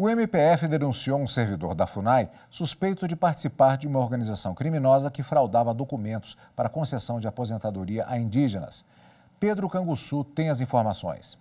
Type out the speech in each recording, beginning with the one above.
O MPF denunciou um servidor da FUNAI suspeito de participar de uma organização criminosa que fraudava documentos para concessão de aposentadoria a indígenas. Pedro Canguçu tem as informações.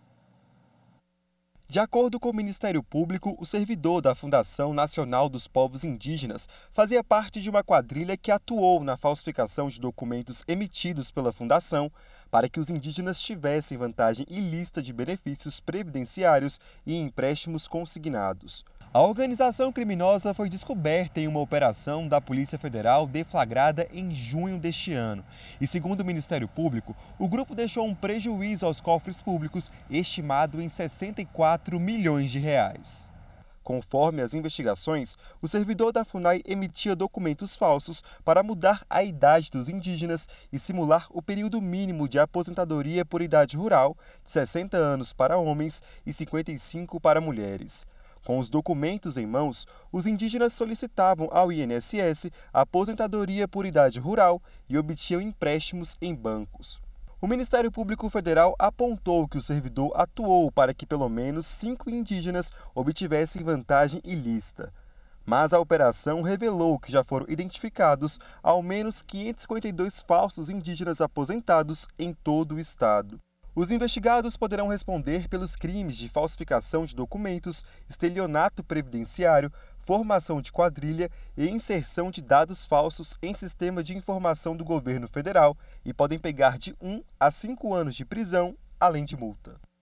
De acordo com o Ministério Público, o servidor da Fundação Nacional dos Povos Indígenas fazia parte de uma quadrilha que atuou na falsificação de documentos emitidos pela Fundação para que os indígenas tivessem vantagem ilícita de benefícios previdenciários e empréstimos consignados. A organização criminosa foi descoberta em uma operação da Polícia Federal deflagrada em junho deste ano. E segundo o Ministério Público, o grupo deixou um prejuízo aos cofres públicos estimado em 64 milhões de reais. Conforme as investigações, o servidor da FUNAI emitia documentos falsos para mudar a idade dos indígenas e simular o período mínimo de aposentadoria por idade rural, de 60 anos para homens e 55 para mulheres. Com os documentos em mãos, os indígenas solicitavam ao INSS aposentadoria por idade rural e obtinham empréstimos em bancos. O Ministério Público Federal apontou que o servidor atuou para que pelo menos cinco indígenas obtivessem vantagem ilícita. Mas a operação revelou que já foram identificados ao menos 552 falsos indígenas aposentados em todo o estado. Os investigados poderão responder pelos crimes de falsificação de documentos, estelionato previdenciário, formação de quadrilha e inserção de dados falsos em sistema de informação do governo federal e podem pegar de 1 a 5 anos de prisão, além de multa.